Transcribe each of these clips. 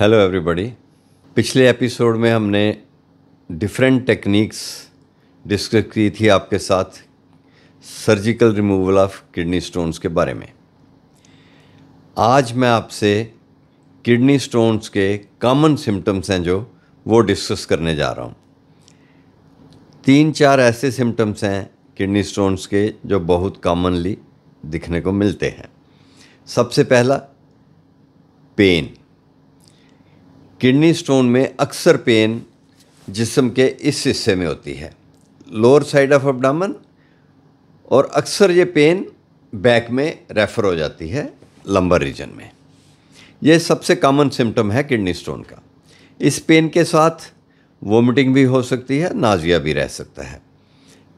hello everybody पिछले episode में हमने डिफरेंट टेक्निक्स डिस्कस की थी आपके साथ surgical removal of kidney stones के बारे में आज मैं आपसे किडनी स्टोन्स के कॉमन सिम्टम्स हैं जो वो डिस्कस करने जा रहा हूँ तीन चार ऐसे सिम्टम्स हैं किडनी स्टोन्स के जो बहुत कॉमनली दिखने को मिलते हैं सबसे पहला पेन किडनी स्टोन में अक्सर पेन जिसम के इस हिस्से में होती है लोअर साइड ऑफ अपडामन और अक्सर ये पेन बैक में रेफर हो जाती है लंबर रीजन में यह सबसे कॉमन सिम्टम है किडनी स्टोन का इस पेन के साथ वोमिटिंग भी हो सकती है नाजिया भी रह सकता है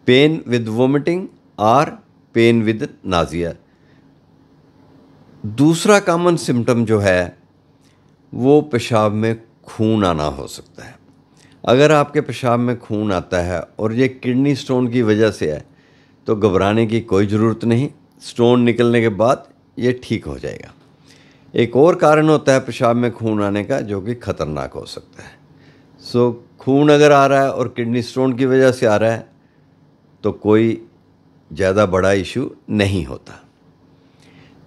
pain with vomiting or pain with nausea दूसरा कॉमन सिम्टम जो है वो पेशाब में खून आना हो सकता है अगर आपके पेशाब में खून आता है और ये किडनी स्टोन की वजह से है तो घबराने की कोई ज़रूरत नहीं स्टोन निकलने के बाद ये ठीक हो जाएगा एक और कारण होता है पेशाब में खून आने का जो कि ख़तरनाक हो सकता है सो खून अगर आ रहा है और किडनी स्टोन की वजह से आ रहा है तो कोई ज़्यादा बड़ा इशू नहीं होता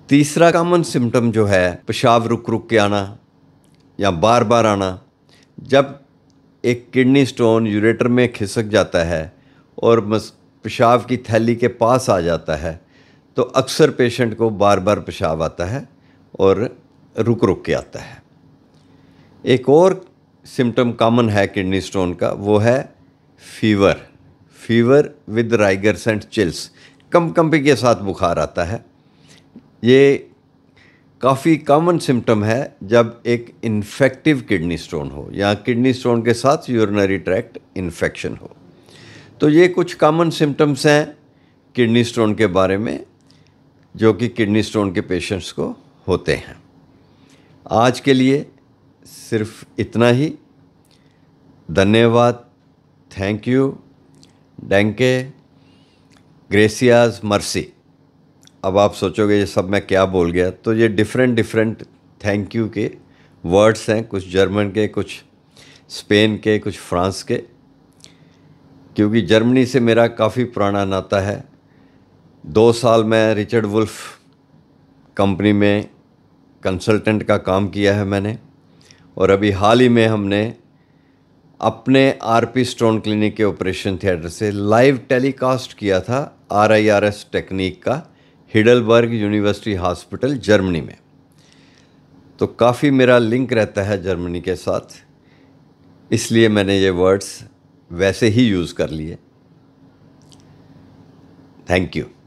तीसरा कॉमन सिम्टम जो है पेशाब रुक रुक के आना या बार बार आना जब एक किडनी स्टोन यूरेटर में खिसक जाता है और पेशाब की थैली के पास आ जाता है तो अक्सर पेशेंट को बार बार पेशाब आता है और रुक रुक के आता है एक और सिम्टम कॉमन है किडनी स्टोन का वो है fever fever with rigors and chills कम कम्पी के साथ बुखार आता है ये काफ़ी कॉमन सिम्टम है जब एक इन्फेक्टिव किडनी स्टोन हो या किडनी स्टोन के साथ यूरिनरी ट्रैक्ट इन्फेक्शन हो तो ये कुछ कॉमन सिम्टम्स हैं किडनी स्टोन के बारे में जो कि किडनी स्टोन के पेशेंट्स को होते हैं आज के लिए सिर्फ इतना ही धन्यवाद थैंक यू डेंके ग्रेसियाज मर्सी अब आप सोचोगे ये सब मैं क्या बोल गया तो ये डिफरेंट डिफरेंट थैंक यू के वर्ड्स हैं कुछ जर्मन के कुछ स्पेन के कुछ फ्रांस के क्योंकि जर्मनी से मेरा काफ़ी पुराना नाता है दो साल मैं रिचर्ड वुल्फ कंपनी में कंसल्टेंट का काम किया है मैंने और अभी हाल ही में हमने अपने आरपी स्टोन क्लिनिक के ऑपरेशन थिएटर से लाइव टेलीकास्ट किया था आरआईआरएस टेक्निक का हिडलबर्ग यूनिवर्सिटी हॉस्पिटल जर्मनी में तो काफ़ी मेरा लिंक रहता है जर्मनी के साथ इसलिए मैंने ये वर्ड्स वैसे ही यूज़ कर लिए थैंक यू